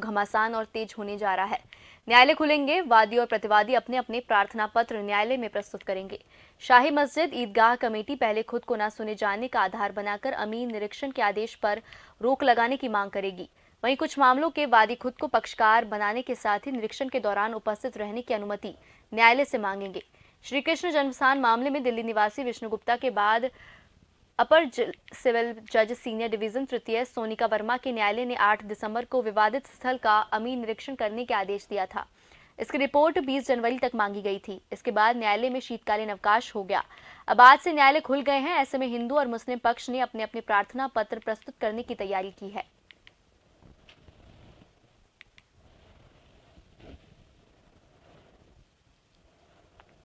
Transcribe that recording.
घमासान और तेज होने जा रहा है न्यायालय खुलेंगे वादी और प्रतिवादी अपने अपने प्रार्थना पत्र न्यायालय में प्रस्तुत करेंगे शाही मस्जिद ईदगाह कमेटी पहले खुद को न सुने जाने का आधार बनाकर अमीन निरीक्षण के आदेश पर रोक लगाने की मांग करेगी वहीं कुछ मामलों के वादी खुद को पक्षकार बनाने के साथ ही निरीक्षण के दौरान उपस्थित रहने की अनुमति न्यायालय से मांगेंगे श्री कृष्ण जन्मस्थान मामले में दिल्ली निवासी विष्णु गुप्ता के बाद अपर सिविल जज सीनियर डिवीजन तृतीय सोनिका वर्मा के न्यायालय ने 8 दिसंबर को विवादित स्थल का अमीन निरीक्षण करने के आदेश दिया था इसकी रिपोर्ट 20 जनवरी तक मांगी गई थी इसके बाद न्यायालय में शीतकालीन अवकाश हो गया अब आज से न्यायालय खुल गए हैं ऐसे में हिंदू और मुस्लिम पक्ष ने अपने अपने प्रार्थना पत्र प्रस्तुत करने की तैयारी की है